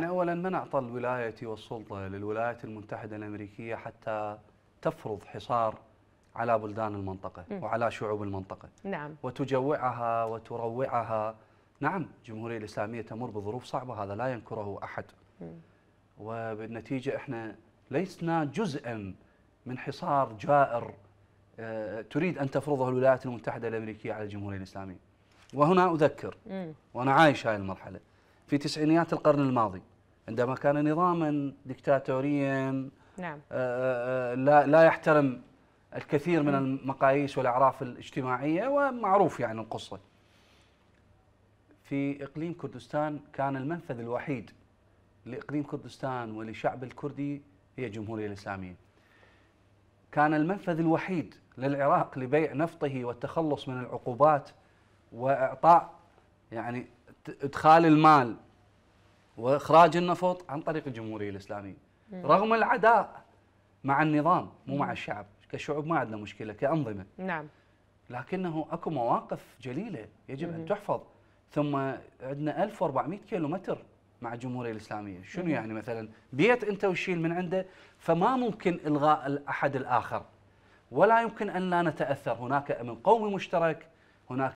يعني أولا من أعطى الولاية والسلطة للولايات المتحدة الأمريكية حتى تفرض حصار على بلدان المنطقة م. وعلى شعوب المنطقة نعم وتجوعها وتروعها نعم الجمهورية الإسلامية تمر بظروف صعبة هذا لا ينكره أحد م. وبالنتيجة إحنا لسنا جزءا من حصار جائر آه، تريد أن تفرضه الولايات المتحدة الأمريكية على الجمهورية الإسلامية وهنا أذكر م. وأنا عايش هاي المرحلة في تسعينيات القرن الماضي عندما كان نظاما دكتاتوريا نعم. آه، آه، لا لا يحترم الكثير من المقاييس والاعراف الاجتماعيه ومعروف يعني القصه. في اقليم كردستان كان المنفذ الوحيد لاقليم كردستان وللشعب الكردي هي الجمهوريه الاسلاميه. كان المنفذ الوحيد للعراق لبيع نفطه والتخلص من العقوبات واعطاء يعني ادخال المال واخراج النفط عن طريق الجمهوريه الاسلاميه مم. رغم العداء مع النظام مو مع الشعب كشعوب ما عندنا مشكله كانظمه نعم لكنه اكو مواقف جليله يجب مم. ان تحفظ ثم عندنا 1400 كيلو متر مع الجمهوريه الاسلاميه شنو مم. يعني مثلا بيت انت وشيل من عنده فما ممكن الغاء احد الاخر ولا يمكن ان لا نتاثر هناك من قومي مشترك هناك